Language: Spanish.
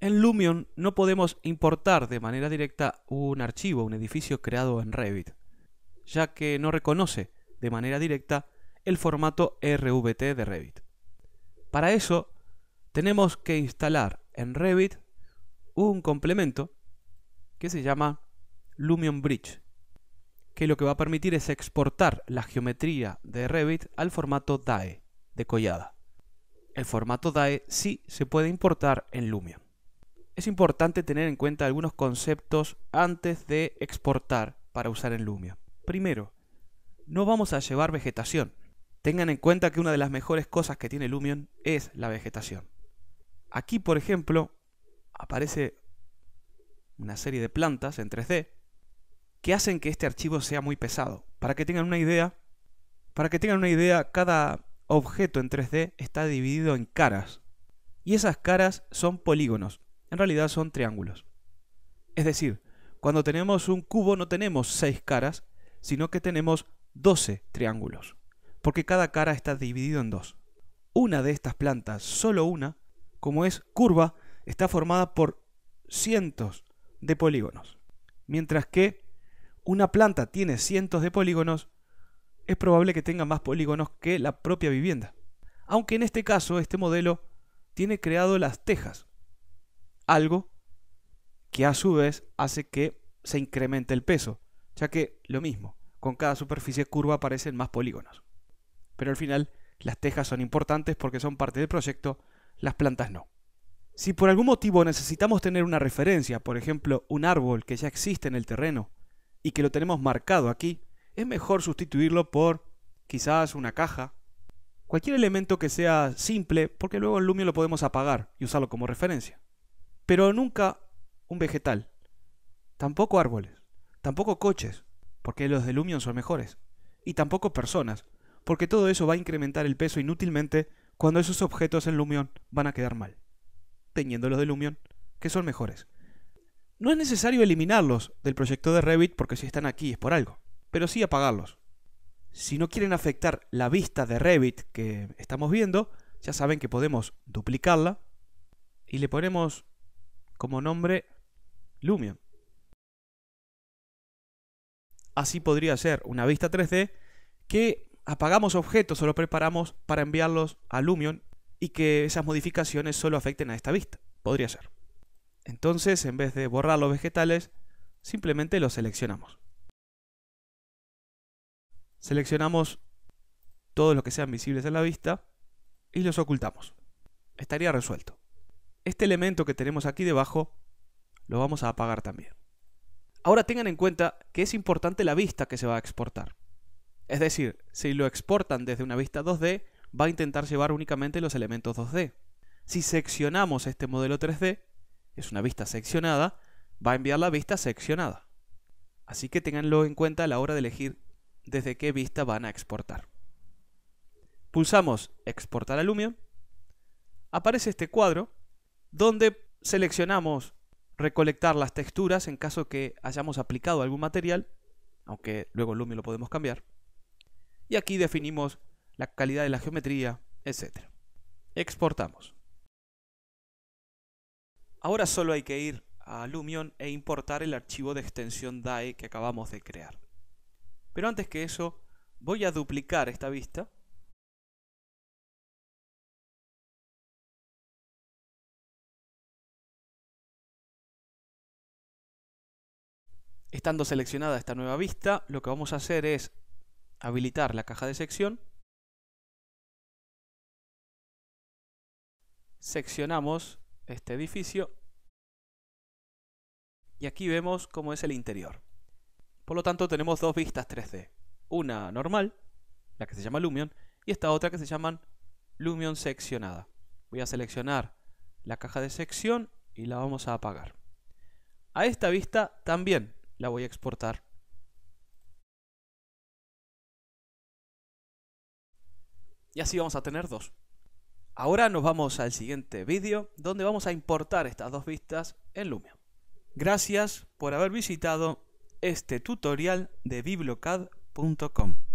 En Lumion no podemos importar de manera directa un archivo, un edificio creado en Revit, ya que no reconoce de manera directa el formato RVT de Revit. Para eso, tenemos que instalar en Revit un complemento que se llama Lumion Bridge, que lo que va a permitir es exportar la geometría de Revit al formato DAE de collada. El formato DAE sí se puede importar en Lumion es importante tener en cuenta algunos conceptos antes de exportar para usar en Lumion. Primero, no vamos a llevar vegetación. Tengan en cuenta que una de las mejores cosas que tiene Lumion es la vegetación. Aquí, por ejemplo, aparece una serie de plantas en 3D que hacen que este archivo sea muy pesado. Para que tengan una idea, para que tengan una idea, cada objeto en 3D está dividido en caras. Y esas caras son polígonos en realidad son triángulos. Es decir, cuando tenemos un cubo no tenemos seis caras, sino que tenemos 12 triángulos, porque cada cara está dividido en dos. Una de estas plantas, solo una, como es curva, está formada por cientos de polígonos. Mientras que una planta tiene cientos de polígonos, es probable que tenga más polígonos que la propia vivienda. Aunque en este caso este modelo tiene creado las tejas, algo que a su vez hace que se incremente el peso, ya que lo mismo, con cada superficie curva aparecen más polígonos. Pero al final, las tejas son importantes porque son parte del proyecto, las plantas no. Si por algún motivo necesitamos tener una referencia, por ejemplo, un árbol que ya existe en el terreno y que lo tenemos marcado aquí, es mejor sustituirlo por quizás una caja, cualquier elemento que sea simple, porque luego el Lumio lo podemos apagar y usarlo como referencia pero nunca un vegetal. Tampoco árboles, tampoco coches, porque los de Lumion son mejores. Y tampoco personas, porque todo eso va a incrementar el peso inútilmente cuando esos objetos en Lumion van a quedar mal. Teniendo los de Lumion, que son mejores. No es necesario eliminarlos del proyecto de Revit porque si están aquí es por algo, pero sí apagarlos. Si no quieren afectar la vista de Revit que estamos viendo, ya saben que podemos duplicarla y le ponemos como nombre Lumion. Así podría ser una vista 3D que apagamos objetos o los preparamos para enviarlos a Lumion y que esas modificaciones solo afecten a esta vista. Podría ser. Entonces, en vez de borrar los vegetales, simplemente los seleccionamos. Seleccionamos todos los que sean visibles en la vista y los ocultamos. Estaría resuelto este elemento que tenemos aquí debajo lo vamos a apagar también. Ahora tengan en cuenta que es importante la vista que se va a exportar. Es decir, si lo exportan desde una vista 2D, va a intentar llevar únicamente los elementos 2D. Si seccionamos este modelo 3D, es una vista seccionada, va a enviar la vista seccionada. Así que tenganlo en cuenta a la hora de elegir desde qué vista van a exportar. Pulsamos Exportar a Lumion. Aparece este cuadro donde seleccionamos recolectar las texturas en caso que hayamos aplicado algún material, aunque luego Lumion lo podemos cambiar. Y aquí definimos la calidad de la geometría, etc. Exportamos. Ahora solo hay que ir a Lumion e importar el archivo de extensión DAE que acabamos de crear. Pero antes que eso, voy a duplicar esta vista Estando seleccionada esta nueva vista, lo que vamos a hacer es habilitar la caja de sección. Seccionamos este edificio y aquí vemos cómo es el interior. Por lo tanto tenemos dos vistas 3D, una normal, la que se llama Lumion, y esta otra que se llaman Lumion seccionada. Voy a seleccionar la caja de sección y la vamos a apagar. A esta vista también la voy a exportar. Y así vamos a tener dos. Ahora nos vamos al siguiente vídeo donde vamos a importar estas dos vistas en Lumion. Gracias por haber visitado este tutorial de bibliocad.com.